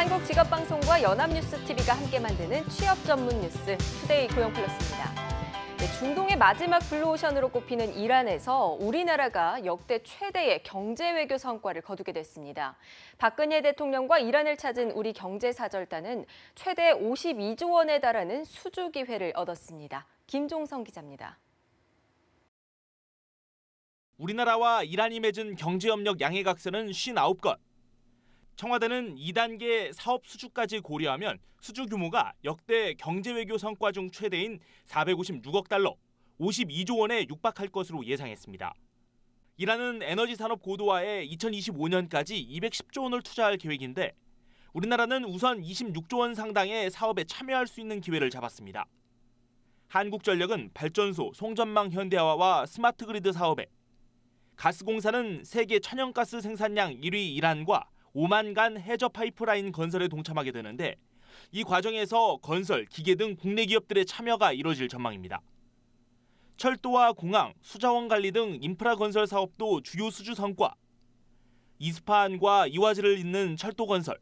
한국직업방송과 연합뉴스TV가 함께 만드는 취업 전문 뉴스 투데이 고용플러스입니다. 네, 중동의 마지막 블루오션으로 꼽히는 이란에서 우리나라가 역대 최대의 경제 외교 성과를 거두게 됐습니다. 박근혜 대통령과 이란을 찾은 우리 경제사절단은 최대 52조 원에 달하는 수주 기회를 얻었습니다. 김종성 기자입니다. 우리나라와 이란이 맺은 경제협력 양해각서는 59건. 청와대는 2단계 사업 수주까지 고려하면 수주 규모가 역대 경제 외교 성과 중 최대인 456억 달러, 52조 원에 육박할 것으로 예상했습니다. 이란은 에너지 산업 고도화에 2025년까지 210조 원을 투자할 계획인데 우리나라는 우선 26조 원 상당의 사업에 참여할 수 있는 기회를 잡았습니다. 한국전력은 발전소, 송전망 현대화와 스마트 그리드 사업에 가스공사는 세계 천연가스 생산량 1위 이란과 오만간 해저 파이프라인 건설에 동참하게 되는데 이 과정에서 건설, 기계 등 국내 기업들의 참여가 이뤄질 전망입니다. 철도와 공항, 수자원 관리 등 인프라 건설 사업도 주요 수주 성과. 이스파한과 이화즈를 잇는 철도 건설,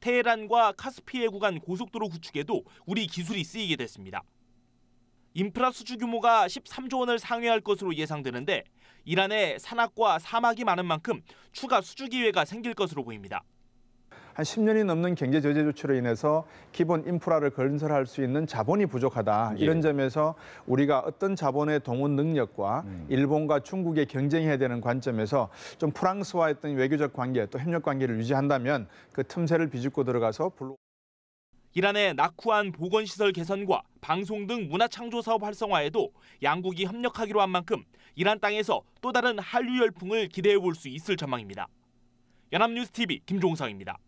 테헤란과 카스피해 구간 고속도로 구축에도 우리 기술이 쓰이게 됐습니다. 인프라 수주 규모가 13조 원을 상회할 것으로 예상되는데 이란의 산악과 사막이 많은 만큼 추가 수주 기회가 생길 것으로 보입니다. 한 10년이 넘는 경제 제재 조치로 인해서 기본 인프라를 건설할 수 있는 자본이 부족하다. 예. 이런 점에서 우리가 어떤 자본의 동원 능력과 음. 일본과 중국에 경쟁해야 되는 관점에서 좀 프랑스와 했던 외교적 관계 또 협력 관계를 유지한다면 그 틈새를 비집고 들어가서 불로 이란의 낙후한 보건시설 개선과 방송 등 문화창조 사업 활성화에도 양국이 협력하기로 한 만큼 이란 땅에서 또 다른 한류 열풍을 기대해 볼 수 있을 전망입니다. 연합뉴스TV 김종성입니다.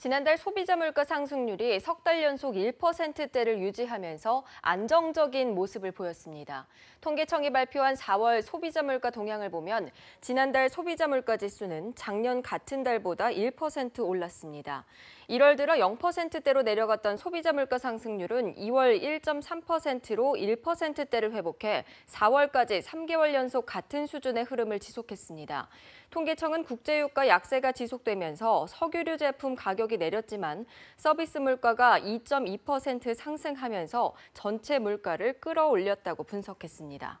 지난달 소비자 물가 상승률이 석 달 연속 1%대를 유지하면서 안정적인 모습을 보였습니다. 통계청이 발표한 4월 소비자 물가 동향을 보면 지난달 소비자 물가 지수는 작년 같은 달보다 1% 올랐습니다. 1월 들어 0%대로 내려갔던 소비자 물가 상승률은 2월 1.3%로 1%대를 회복해 4월까지 3개월 연속 같은 수준의 흐름을 지속했습니다. 통계청은 국제유가 약세가 지속되면서 석유류 제품 가격이 내렸지만 서비스 물가가 2.2% 상승하면서 전체 물가를 끌어올렸다고 분석했습니다.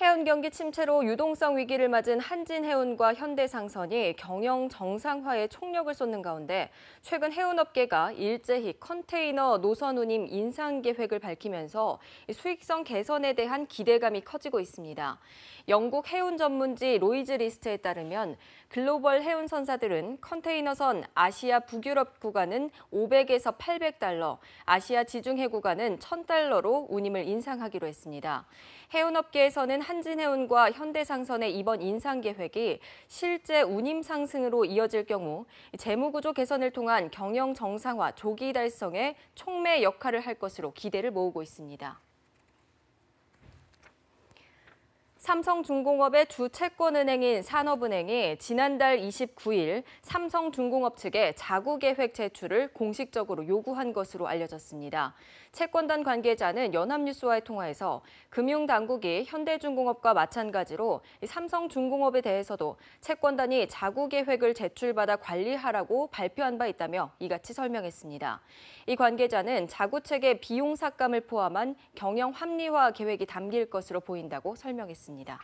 해운 경기 침체로 유동성 위기를 맞은 한진해운과 현대상선이 경영 정상화에 총력을 쏟는 가운데 최근 해운업계가 일제히 컨테이너 노선 운임 인상 계획을 밝히면서 수익성 개선에 대한 기대감이 커지고 있습니다. 영국 해운 전문지 로이즈 리스트에 따르면 글로벌 해운 선사들은 컨테이너선 아시아 북유럽 구간은 500에서 800달러, 아시아 지중해 구간은 1000달러로 운임을 인상하기로 했습니다. 해운업계에서는 한진해운과 현대상선의 이번 인상 계획이 실제 운임 상승으로 이어질 경우 재무구조 개선을 통한 경영 정상화, 조기 달성에 촉매 역할을 할 것으로 기대를 모으고 있습니다. 삼성중공업의 주 채권은행인 산업은행이 지난달 29일 삼성중공업 측에 자구계획 제출을 공식적으로 요구한 것으로 알려졌습니다. 채권단 관계자는 연합뉴스와의 통화에서 금융당국이 현대중공업과 마찬가지로 삼성중공업에 대해서도 채권단이 자구계획을 제출받아 관리하라고 발표한 바 있다며 이같이 설명했습니다. 이 관계자는 자구책의 비용 삭감을 포함한 경영 합리화 계획이 담길 것으로 보인다고 설명했습니다. 있습니다.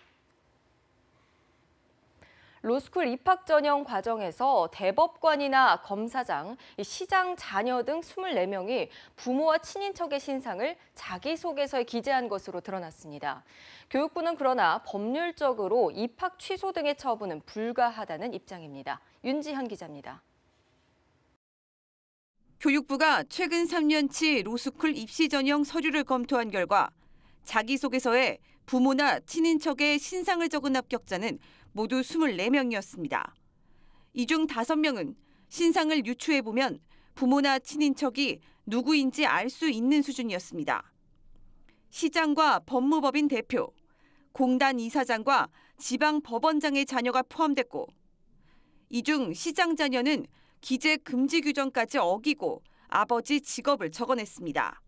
로스쿨 입학 전형 과정에서 대법관이나 검사장, 시장 자녀 등 24명이 부모와 친인척의 신상을 자기소개서에 기재한 것으로 드러났습니다. 교육부는 그러나 법률적으로 입학 취소 등의 처분은 불가하다는 입장입니다. 윤지현 기자입니다. 교육부가 최근 3년치 로스쿨 입시 전형 서류를 검토한 결과 자기소개서에 부모나 친인척의 신상을 적은 합격자는 모두 24명이었습니다. 이 중 5명은 신상을 유추해 보면 부모나 친인척이 누구인지 알 수 있는 수준이었습니다. 시장과 법무법인 대표, 공단 이사장과 지방 법원장의 자녀가 포함됐고 이 중 시장 자녀는 기재 금지 규정까지 어기고 아버지 직업을 적어냈습니다.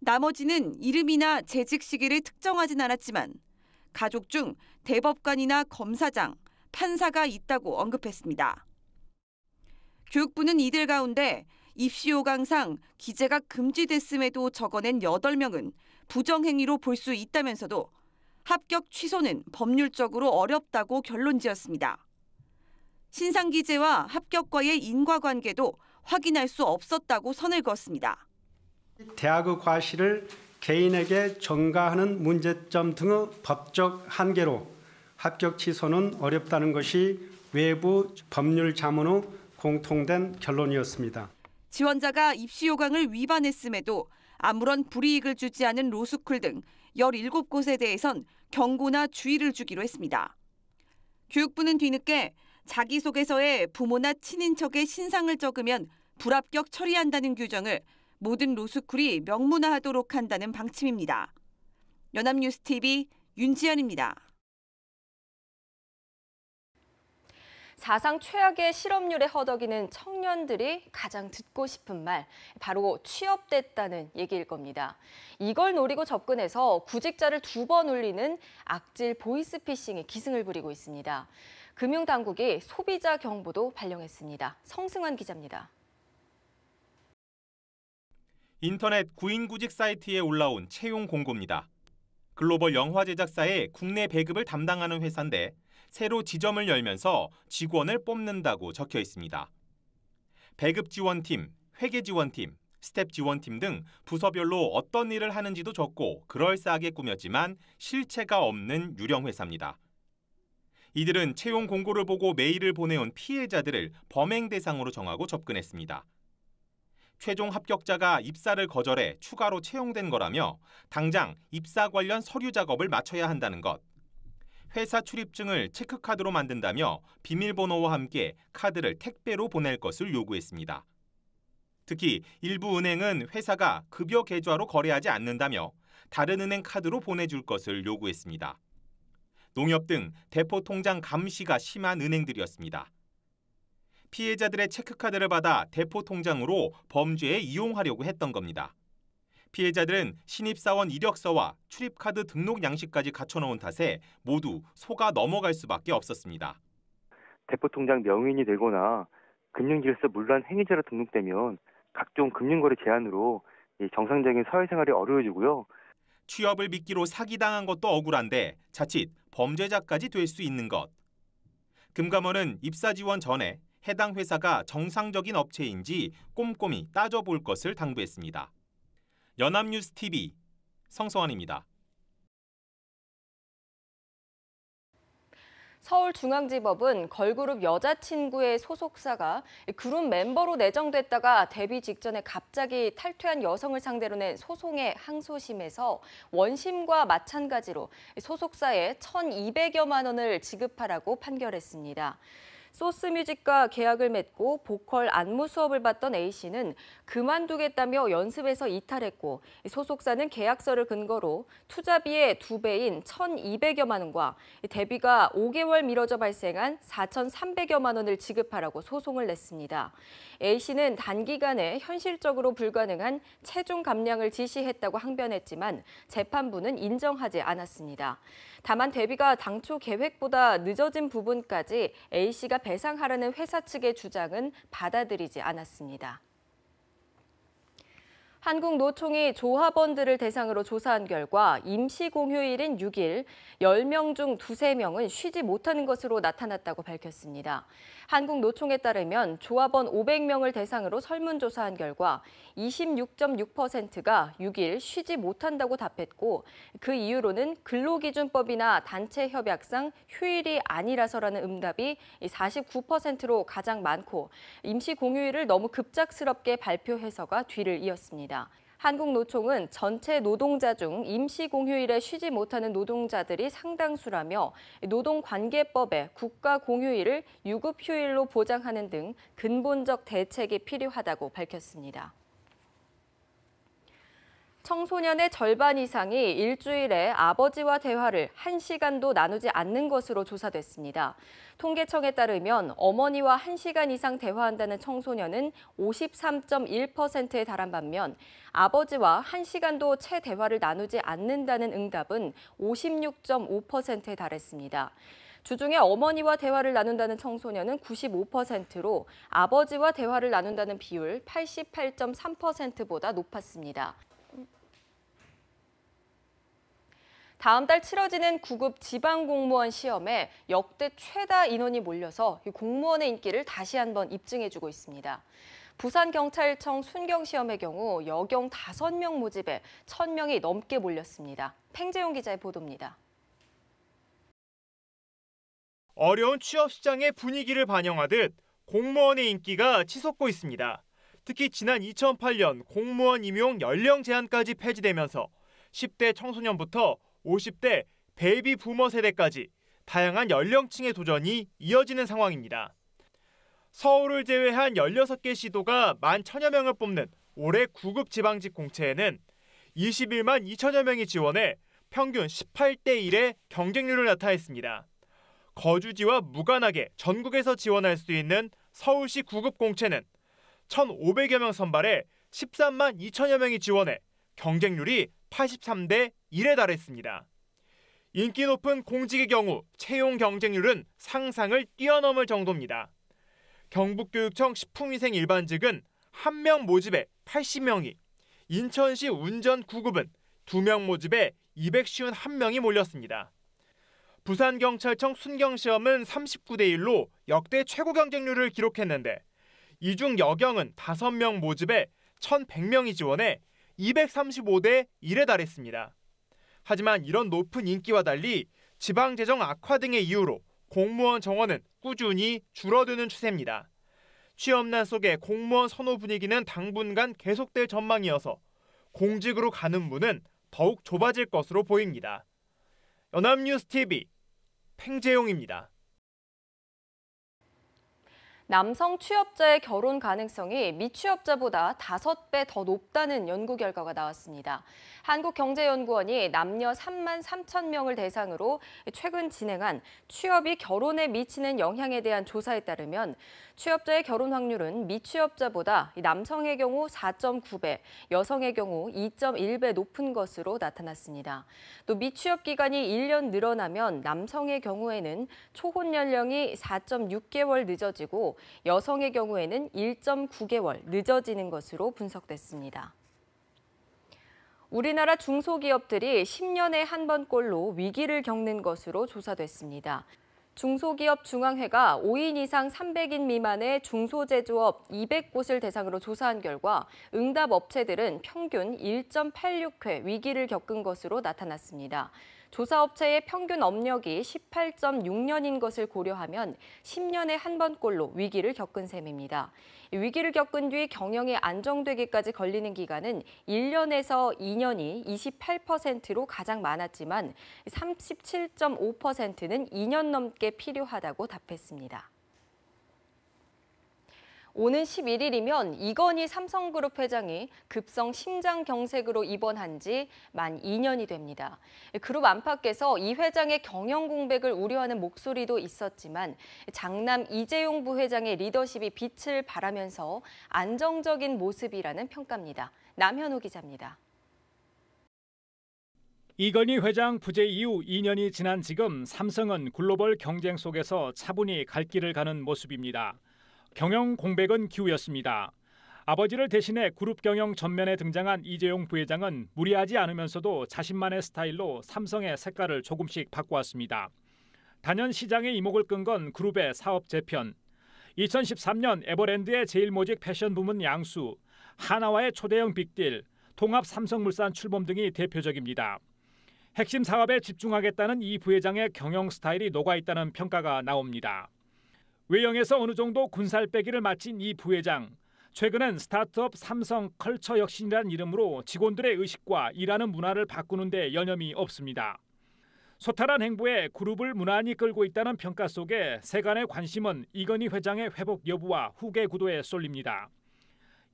나머지는 이름이나 재직 시기를 특정하진 않았지만 가족 중 대법관이나 검사장, 판사가 있다고 언급했습니다. 교육부는 이들 가운데 입시 요강상 기재가 금지됐음에도 적어낸 8명은 부정행위로 볼 수 있다면서도 합격 취소는 법률적으로 어렵다고 결론 지었습니다. 신상 기재와 합격과의 인과관계도 확인할 수 없었다고 선을 그었습니다. 대학의 과실을 개인에게 전가하는 문제점 등의 법적 한계로 합격 취소는 어렵다는 것이 외부 법률 자문의 공통된 결론이었습니다. 지원자가 입시 요강을 위반했음에도 아무런 불이익을 주지 않은 로스쿨 등 17곳에 대해선 경고나 주의를 주기로 했습니다. 교육부는 뒤늦게 자기소개서에 부모나 친인척의 신상을 적으면 불합격 처리한다는 규정을 모든 로스쿨이 명문화하도록 한다는 방침입니다. 연합뉴스TV 윤지연입니다. 사상 최악의 실업률에 허덕이는 청년들이 가장 듣고 싶은 말, 바로 취업됐다는 얘기일 겁니다. 이걸 노리고 접근해서 구직자를 두 번 울리는 악질 보이스피싱이 기승을 부리고 있습니다. 금융당국이 소비자 경보도 발령했습니다. 성승환 기자입니다. 인터넷 구인구직 사이트에 올라온 채용 공고입니다. 글로벌 영화 제작사에 국내 배급을 담당하는 회사인데 새로 지점을 열면서 직원을 뽑는다고 적혀 있습니다. 배급 지원팀, 회계 지원팀, 스텝 지원팀 등 부서별로 어떤 일을 하는지도 적고 그럴싸하게 꾸몄지만 실체가 없는 유령 회사입니다. 이들은 채용 공고를 보고 메일을 보내온 피해자들을 범행 대상으로 정하고 접근했습니다. 최종 합격자가 입사를 거절해 추가로 채용된 거라며 당장 입사 관련 서류 작업을 마쳐야 한다는 것. 회사 출입증을 체크카드로 만든다며 비밀번호와 함께 카드를 택배로 보낼 것을 요구했습니다. 특히 일부 은행은 회사가 급여 계좌로 거래하지 않는다며 다른 은행 카드로 보내줄 것을 요구했습니다. 농협 등 대포 통장 감시가 심한 은행들이었습니다. 피해자들의 체크카드를 받아 대포 통장으로 범죄에 이용하려고 했던 겁니다. 피해자들은 신입사원 이력서와 출입카드 등록 양식까지 갖춰놓은 탓에 모두 소가 넘어갈 수밖에 없었습니다. 대포통장 명인이 되거나 금융질서 물란 행위자로 등록되면 각종 금융거래 제한으로 정상적인 사회생활이 어려워지고요. 취업을 믿기로 사기당한 것도 억울한데 자칫 범죄자까지 될 수 있는 것. 금감원은 입사 지원 전에 해당 회사가 정상적인 업체인지 꼼꼼히 따져볼 것을 당부했습니다. 연합뉴스TV 성서환입니다. 서울중앙지법은 걸그룹 여자친구의 소속사가 그룹 멤버로 내정됐다가 데뷔 직전에 갑자기 탈퇴한 여성을 상대로 낸 소송의 항소심에서 원심과 마찬가지로 소속사에 1,200여만 원을 지급하라고 판결했습니다. 소스뮤직과 계약을 맺고 보컬 안무 수업을 받던 A씨는 그만두겠다며 연습에서 이탈했고 소속사는 계약서를 근거로 투자비의 두배인 1,200여만 원과 대비가 5개월 미뤄져 발생한 4,300여만 원을 지급하라고 소송을 냈습니다. A씨는 단기간에 현실적으로 불가능한 체중 감량을 지시했다고 항변했지만 재판부는 인정하지 않았습니다. 다만 대비가 당초 계획보다 늦어진 부분까지 A씨가 배상하라는 회사 측의 주장은 받아들이지 않았습니다. 한국노총이 조합원들을 대상으로 조사한 결과 임시공휴일인 6일 10명 중 2, 3명은 쉬지 못하는 것으로 나타났다고 밝혔습니다. 한국노총에 따르면 조합원 500명을 대상으로 설문조사한 결과 26.6%가 6일 쉬지 못한다고 답했고 그 이유로는 근로기준법이나 단체 협약상 휴일이 아니라서라는 응답이 49%로 가장 많고 임시 공휴일을 너무 급작스럽게 발표해서가 뒤를 이었습니다. 한국노총은 전체 노동자 중 임시공휴일에 쉬지 못하는 노동자들이 상당수라며 노동관계법에 국가공휴일을 유급휴일로 보장하는 등 근본적 대책이 필요하다고 밝혔습니다. 청소년의 절반 이상이 일주일에 아버지와 대화를 한시간도 나누지 않는 것으로 조사됐습니다. 통계청에 따르면 어머니와 1시간 이상 대화한다는 청소년은 53.1%에 달한 반면 아버지와 1시간도 채 대화를 나누지 않는다는 응답은 56.5%에 달했습니다. 주중에 어머니와 대화를 나눈다는 청소년은 95%로 아버지와 대화를 나눈다는 비율 88.3%보다 높았습니다. 다음 달 치러지는 9급 지방공무원 시험에 역대 최다 인원이 몰려서 공무원의 인기를 다시 한번 입증해주고 있습니다. 부산경찰청 순경시험의 경우 여경 5명 모집에 1,000명이 넘게 몰렸습니다. 팽재용 기자의 보도입니다. 어려운 취업시장의 분위기를 반영하듯 공무원의 인기가 치솟고 있습니다. 특히 지난 2008년 공무원 임용 연령 제한까지 폐지되면서 10대 청소년부터 50대 베이비 부머 세대까지 다양한 연령층의 도전이 이어지는 상황입니다. 서울을 제외한 16개 시도가 1만 천여 명을 뽑는 올해 9급 지방직 공채에는 21만 2천여 명이 지원해 평균 18대 1의 경쟁률을 나타냈습니다. 거주지와 무관하게 전국에서 지원할 수 있는 서울시 9급 공채는 1,500여 명 선발에 13만 2천여 명이 지원해 경쟁률이 83대 1에 달했습니다. 인기 높은 공직의 경우 채용 경쟁률은 상상을 뛰어넘을 정도입니다. 경북교육청 식품위생 일반직은 1명 모집에 80명이, 인천시 운전 구급은 2명 모집에 251명이 몰렸습니다. 부산경찰청 순경시험은 39대1로 역대 최고 경쟁률을 기록했는데 이 중 여경은 5명 모집에 1,100명이 지원해 235대 1에 달했습니다. 하지만 이런 높은 인기와 달리 지방 재정 악화 등의 이유로 공무원 정원은 꾸준히 줄어드는 추세입니다. 취업난 속에 공무원 선호 분위기는 당분간 계속될 전망이어서 공직으로 가는 문은 더욱 좁아질 것으로 보입니다. 연합뉴스 TV 팽재용입니다. 남성 취업자의 결혼 가능성이 미취업자보다 5배 더 높다는 연구 결과가 나왔습니다. 한국경제연구원이 남녀 3만 3천 명을 대상으로 최근 진행한 취업이 결혼에 미치는 영향에 대한 조사에 따르면 취업자의 결혼 확률은 미취업자보다 남성의 경우 4.9배, 여성의 경우 2.1배 높은 것으로 나타났습니다. 또 미취업 기간이 1년 늘어나면 남성의 경우에는 초혼 연령이 4.6개월 늦어지고 여성의 경우에는 1.9개월 늦어지는 것으로 분석됐습니다. 우리나라 중소기업들이 10년에 한 번꼴로 위기를 겪는 것으로 조사됐습니다. 중소기업 중앙회가 5인 이상 300인 미만의 중소제조업 200곳을 대상으로 조사한 결과 응답 업체들은 평균 1.86회 위기를 겪은 것으로 나타났습니다. 조사업체의 평균 업력이 18.6년인 것을 고려하면 10년에 한 번꼴로 위기를 겪은 셈입니다. 위기를 겪은 뒤 경영이 안정되기까지 걸리는 기간은 1년에서 2년이 28%로 가장 많았지만 37.5%는 2년 넘게 필요하다고 답했습니다. 오는 11일이면 이건희 삼성그룹 회장이 급성 심장경색으로 입원한 지 만 2년이 됩니다. 그룹 안팎에서 이 회장의 경영 공백을 우려하는 목소리도 있었지만 장남 이재용 부회장의 리더십이 빛을 발하면서 안정적인 모습이라는 평가입니다. 남현호 기자입니다. 이건희 회장 부재 이후 2년이 지난 지금 삼성은 글로벌 경쟁 속에서 차분히 갈 길을 가는 모습입니다. 경영 공백은 기우였습니다. 아버지를 대신해 그룹 경영 전면에 등장한 이재용 부회장은 무리하지 않으면서도 자신만의 스타일로 삼성의 색깔을 조금씩 바꾸었습니다 단연 시장의 이목을 끈 건 그룹의 사업 재편. 2013년 에버랜드의 제일모직 패션 부문 양수, 하나와의 초대형 빅딜, 통합 삼성물산 출범 등이 대표적입니다. 핵심 사업에 집중하겠다는 이 부회장의 경영 스타일이 녹아 있다는 평가가 나옵니다. 외형에서 어느 정도 군살 빼기를 마친 이 부회장. 최근엔 스타트업 삼성 컬처 혁신이라는 이름으로 직원들의 의식과 일하는 문화를 바꾸는 데 여념이 없습니다. 소탈한 행보에 그룹을 무난히 끌고 있다는 평가 속에 세간의 관심은 이건희 회장의 회복 여부와 후계 구도에 쏠립니다.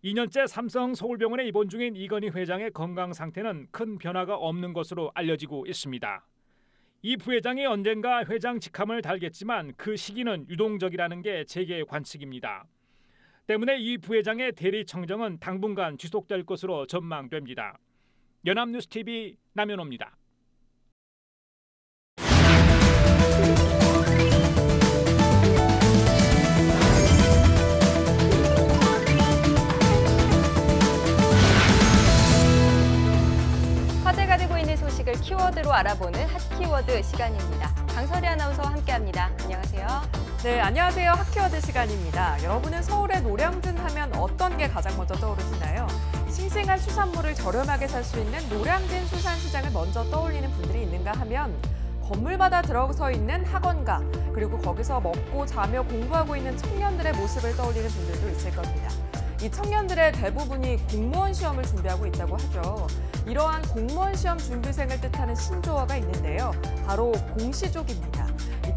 2년째 삼성 서울병원에 입원 중인 이건희 회장의 건강 상태는 큰 변화가 없는 것으로 알려지고 있습니다. 이 부회장이 언젠가 회장 직함을 달겠지만 그 시기는 유동적이라는 게 제게 관측입니다. 때문에 이 부회장의 대리 청정은 당분간 지속될 것으로 전망됩니다. 연합뉴스 TV 남현호입니다. 소식을 키워드로 알아보는 핫 키워드 시간입니다. 강설희 아나운서와 함께합니다. 안녕하세요. 네, 안녕하세요. 핫 키워드 시간입니다. 여러분은 서울의 노량진 하면 어떤 게 가장 먼저 떠오르시나요? 싱싱한 수산물을 저렴하게 살 수 있는 노량진 수산시장을 먼저 떠올리는 분들이 있는가 하면 건물마다 들어서 있는 학원가, 그리고 거기서 먹고 자며 공부하고 있는 청년들의 모습을 떠올리는 분들도 있을 겁니다. 이 청년들의 대부분이 공무원 시험을 준비하고 있다고 하죠. 이러한 공무원 시험 준비생을 뜻하는 신조어가 있는데요. 바로 공시족입니다.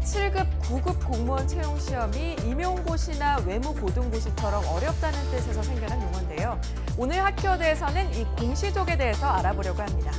7급, 9급 공무원 채용 시험이 임용고시나 외무고등고시처럼 어렵다는 뜻에서 생겨난 용어인데요. 오늘 학교대에서는 이 공시족에 대해서 알아보려고 합니다.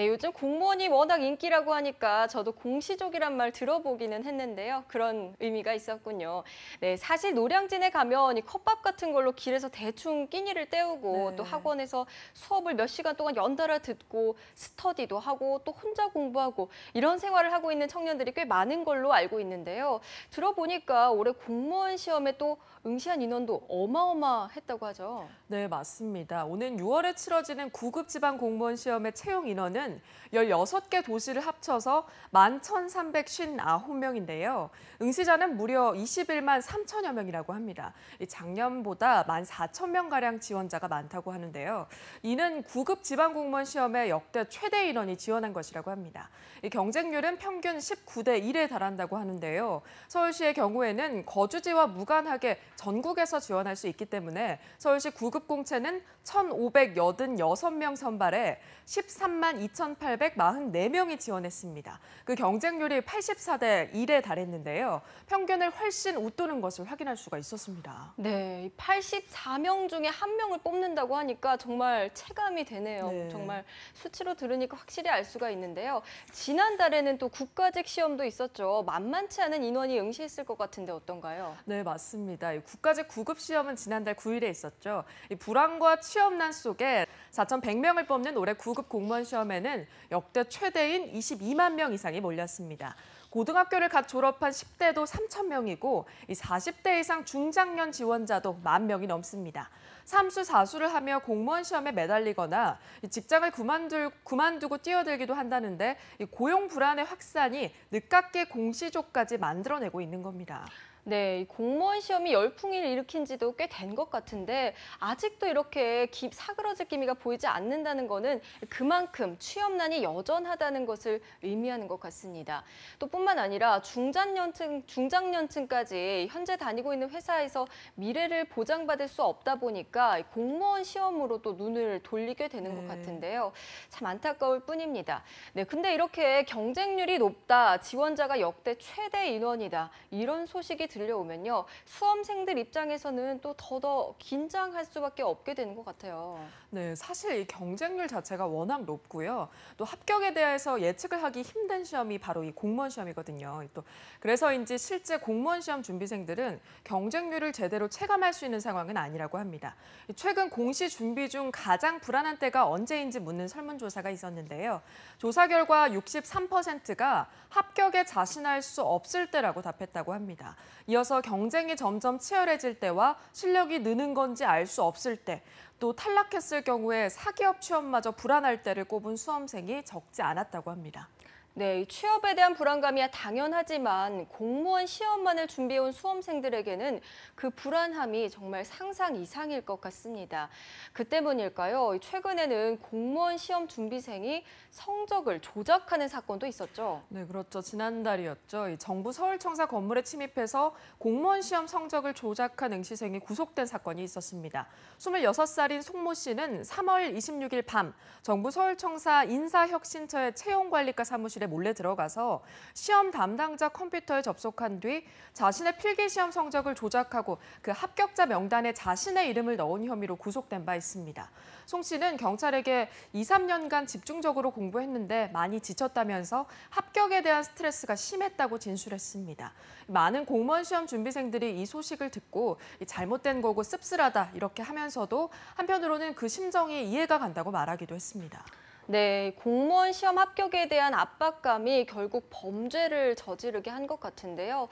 네, 요즘 공무원이 워낙 인기라고 하니까 저도 공시족이란 말 들어보기는 했는데요. 그런 의미가 있었군요. 네, 사실 노량진에 가면 이 컵밥 같은 걸로 길에서 대충 끼니를 때우고 네. 또 학원에서 수업을 몇 시간 동안 연달아 듣고 스터디도 하고 또 혼자 공부하고 이런 생활을 하고 있는 청년들이 꽤 많은 걸로 알고 있는데요. 들어보니까 올해 공무원 시험에 또 응시한 인원도 어마어마했다고 하죠. 네, 맞습니다. 오는 6월에 치러지는 구급 지방 공무원 시험의 채용 인원은 인구는 16개 도시를 합쳐서 11,359명인데요. 응시자는 무려 21만 3천여 명이라고 합니다. 작년보다 1만 4천 명가량 지원자가 많다고 하는데요. 이는 9급 지방공무원 시험에 역대 최대 인원이 지원한 것이라고 합니다. 경쟁률은 평균 19대 1에 달한다고 하는데요. 서울시의 경우에는 거주지와 무관하게 전국에서 지원할 수 있기 때문에 서울시 9급 공채는 1,586명 선발에 13만 2천 3,844명이 지원했습니다. 그 경쟁률이 84대 1에 달했는데요. 평균을 훨씬 웃도는 것을 확인할 수가 있었습니다. 네, 84명 중에 한 명을 뽑는다고 하니까 정말 체감이 되네요. 네. 정말 수치로 들으니까 확실히 알 수가 있는데요. 지난달에는 또 국가직 시험도 있었죠. 만만치 않은 인원이 응시했을 것 같은데 어떤가요? 네, 맞습니다. 국가직 구급 시험은 지난달 9일에 있었죠. 불안과 취업난 속에 4,100명을 뽑는 올해 9급 공무원 시험에는 역대 최대인 22만 명 이상이 몰렸습니다. 고등학교를 갓 졸업한 10대도 3 0명이고 40대 이상 중장년 지원자도 만 명이 넘습니다. 삼수, 사수를 하며 공무원 시험에 매달리거나 직장을 그만두, 그만두고 뛰어들기도 한다는데 고용 불안의 확산이 늦깎이 공시조까지 만들어내고 있는 겁니다. 네, 공무원 시험이 열풍을 일으킨 지도 꽤 된 것 같은데 아직도 이렇게 기, 사그러질 기미가 보이지 않는다는 것은 그만큼 취업난이 여전하다는 것을 의미하는 것 같습니다. 또 뿐만 아니라 중장년층, 중장년층까지 현재 다니고 있는 회사에서 미래를 보장받을 수 없다 보니까 공무원 시험으로 또 눈을 돌리게 되는 것 네. 같은데요. 참 안타까울 뿐입니다. 네, 근데 이렇게 경쟁률이 높다, 지원자가 역대 최대 인원이다, 이런 소식이 들려오면요. 수험생들 입장에서는 또 더더 긴장할 수밖에 없게 되는 것 같아요. 네, 사실 이 경쟁률 자체가 워낙 높고요. 또 합격에 대해서 예측을 하기 힘든 시험이 바로 이 공무원 시험이거든요. 또 그래서인지 실제 공무원 시험 준비생들은 경쟁률을 제대로 체감할 수 있는 상황은 아니라고 합니다. 최근 공시 준비 중 가장 불안한 때가 언제인지 묻는 설문조사가 있었는데요. 조사 결과 63%가 합격에 자신할 수 없을 때라고 답했다고 합니다. 이어서 경쟁이 점점 치열해질 때와 실력이 느는 건지 알 수 없을 때, 또 탈락했을 경우에 사기업 취업마저 불안할 때를 꼽은 수험생이 적지 않았다고 합니다. 네, 취업에 대한 불안감이야 당연하지만 공무원 시험만을 준비해온 수험생들에게는 그 불안함이 정말 상상 이상일 것 같습니다. 그 때문일까요? 최근에는 공무원 시험 준비생이 성적을 조작하는 사건도 있었죠. 네, 그렇죠. 지난달이었죠. 정부 서울청사 건물에 침입해서 공무원 시험 성적을 조작한 응시생이 구속된 사건이 있었습니다. 26살인 송모 씨는 3월 26일 밤 정부 서울청사 인사혁신처의 채용관리과 사무실 실에 몰래 들어가서 시험 담당자 컴퓨터에 접속한 뒤 자신의 필기 시험 성적을 조작하고 그 합격자 명단에 자신의 이름을 넣은 혐의로 구속된 바 있습니다. 송 씨는 경찰에게 2, 3년간 집중적으로 공부했는데 많이 지쳤다면서 합격에 대한 스트레스가 심했다고 진술했습니다. 많은 공무원 시험 준비생들이 이 소식을 듣고 잘못된 거고 씁쓸하다 이렇게 하면서도 한편으로는 그 심정이 이해가 간다고 말하기도 했습니다. 네, 공무원 시험 합격에 대한 압박감이 결국 범죄를 저지르게 한 것 같은데요.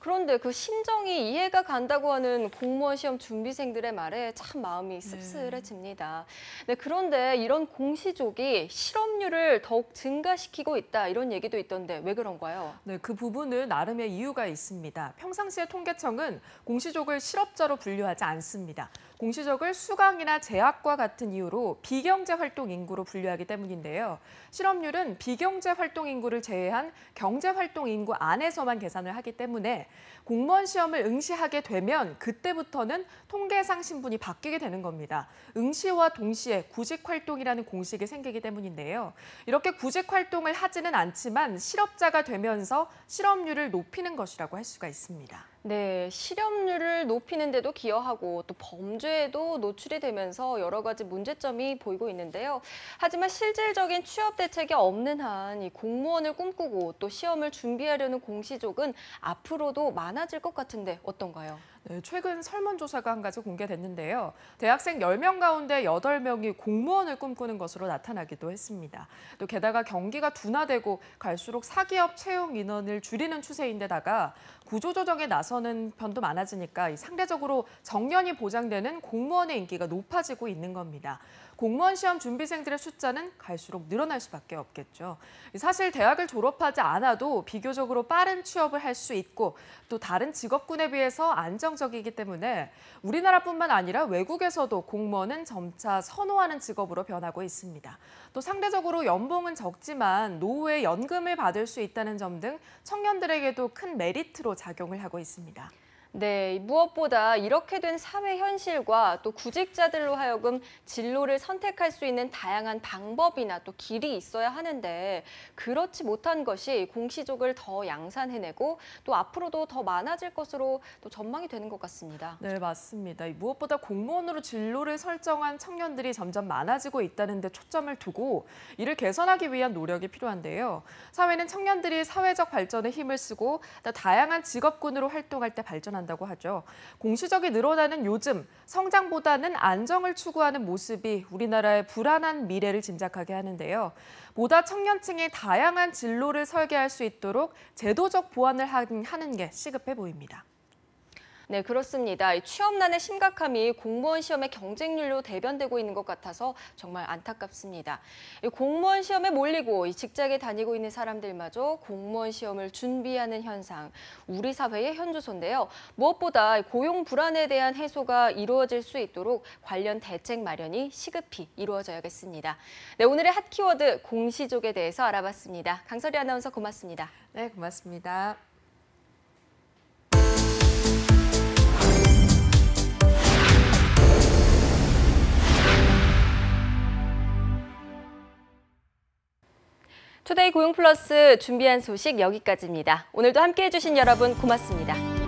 그런데 그 심정이 이해가 간다고 하는 공무원 시험 준비생들의 말에 참 마음이 네. 씁쓸해집니다. 네, 그런데 이런 공시족이 실업률을 더욱 증가시키고 있다 이런 얘기도 있던데 왜 그런가요? 네, 그 부분은 나름의 이유가 있습니다. 평상시에 통계청은 공시족을 실업자로 분류하지 않습니다. 공시적을 수강이나 재학과 같은 이유로 비경제 활동 인구로 분류하기 때문인데요. 실업률은 비경제 활동 인구를 제외한 경제 활동 인구 안에서만 계산을 하기 때문에 공무원 시험을 응시하게 되면 그때부터는 통계상 신분이 바뀌게 되는 겁니다. 응시와 동시에 구직 활동이라는 공식이 생기기 때문인데요. 이렇게 구직 활동을 하지는 않지만 실업자가 되면서 실업률을 높이는 것이라고 할 수가 있습니다. 네, 실업률을 높이는 데도 기여하고 또 범죄에도 노출이 되면서 여러 가지 문제점이 보이고 있는데요. 하지만 실질적인 취업 대책이 없는 한 이 공무원을 꿈꾸고 또 시험을 준비하려는 공시족은 앞으로도 많아질 것 같은데 어떤가요? 네, 최근 설문조사가 한 가지 공개됐는데요. 대학생 10명 가운데 8명이 공무원을 꿈꾸는 것으로 나타나기도 했습니다. 또 게다가 경기가 둔화되고 갈수록 사기업 채용 인원을 줄이는 추세인데다가 구조조정에 나서는 편도 많아지니까 상대적으로 정년이 보장되는 공무원의 인기가 높아지고 있는 겁니다. 공무원 시험 준비생들의 숫자는 갈수록 늘어날 수밖에 없겠죠. 사실 대학을 졸업하지 않아도 비교적으로 빠른 취업을 할 수 있고 또 다른 직업군에 비해서 안정적이기 때문에 우리나라뿐만 아니라 외국에서도 공무원은 점차 선호하는 직업으로 변하고 있습니다. 또 상대적으로 연봉은 적지만 노후에 연금을 받을 수 있다는 점 등 청년들에게도 큰 메리트로 작용을 하고 있습니다. 네, 무엇보다 이렇게 된 사회 현실과 또 구직자들로 하여금 진로를 선택할 수 있는 다양한 방법이나 또 길이 있어야 하는데 그렇지 못한 것이 공시족을 더 양산해내고 또 앞으로도 더 많아질 것으로 또 전망이 되는 것 같습니다. 네, 맞습니다. 무엇보다 공무원으로 진로를 설정한 청년들이 점점 많아지고 있다는 데 초점을 두고 이를 개선하기 위한 노력이 필요한데요. 사회는 청년들이 사회적 발전에 힘을 쓰고 다양한 직업군으로 활동할 때 발전하는 나타난다고 하죠. 공시적이 늘어나는 요즘 성장보다는 안정을 추구하는 모습이 우리나라의 불안한 미래를 짐작하게 하는데요. 보다 청년층이 다양한 진로를 설계할 수 있도록 제도적 보완을 하는 게 시급해 보입니다. 네, 그렇습니다. 취업난의 심각함이 공무원 시험의 경쟁률로 대변되고 있는 것 같아서 정말 안타깝습니다. 공무원 시험에 몰리고 직장에 다니고 있는 사람들마저 공무원 시험을 준비하는 현상, 우리 사회의 현주소인데요. 무엇보다 고용 불안에 대한 해소가 이루어질 수 있도록 관련 대책 마련이 시급히 이루어져야겠습니다. 네, 오늘의 핫 키워드 공시족에 대해서 알아봤습니다. 강설이 아나운서 고맙습니다. 네, 고맙습니다. 투데이 고용 플러스 준비한 소식 여기까지입니다. 오늘도 함께해 주신 여러분 고맙습니다.